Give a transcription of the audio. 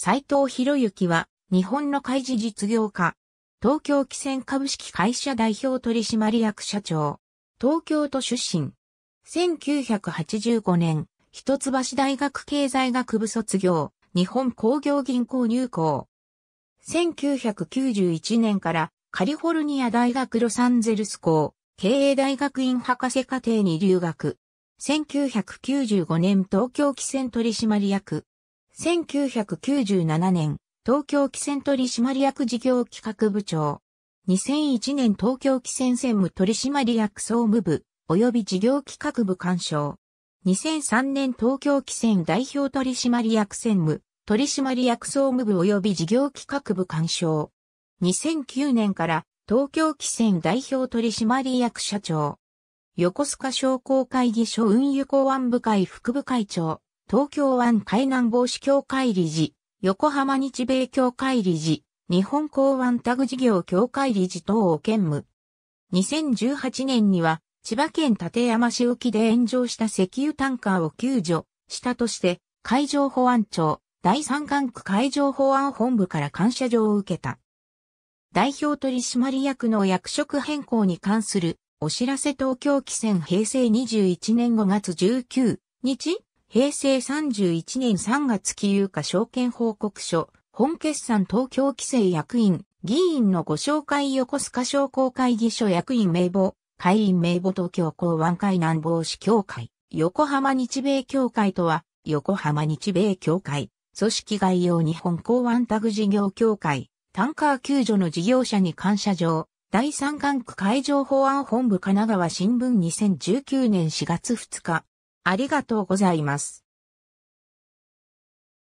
斎藤博之は、日本の開示実業家、東京汽船株式会社代表取締役社長、東京都出身、1985年、一橋大学経済学部卒業、日本工業銀行入校。1991年からカリフォルニア大学ロサンゼルス校、経営大学院博士課程に留学。1995年東京汽船取締役、1997年、東京汽船取締役事業企画部長。2001年東京汽船専務取締役総務部、及び事業企画部官賞。2003年東京汽船代表取締役専務、取締役総務部及び事業企画部官賞。2009年から東京汽船代表取締役社長。横須賀商工会議所運輸公安部会副部会長。東京湾海難防止協会理事、横浜日米協会理事、日本港湾タグ事業協会理事等を兼務。2018年には、千葉県館山市沖で炎上した石油タンカーを救助したとして、海上保安庁、第三管区海上保安本部から感謝状を受けた。代表取締役の役職変更に関するお知らせ東京汽船平成21年5月19日平成31年3月期有価証券報告書、本決算東京規制役員、議員のご紹介横須賀商工会議所役員名簿、会員名簿東京港湾海南防止協会、横浜日米協会とは、横浜日米協会、組織概要日本港湾タグ事業協会、タンカー救助の事業者に感謝状、第三管区海上保安本部神奈川新聞2019年4月2日、ありがとうございます。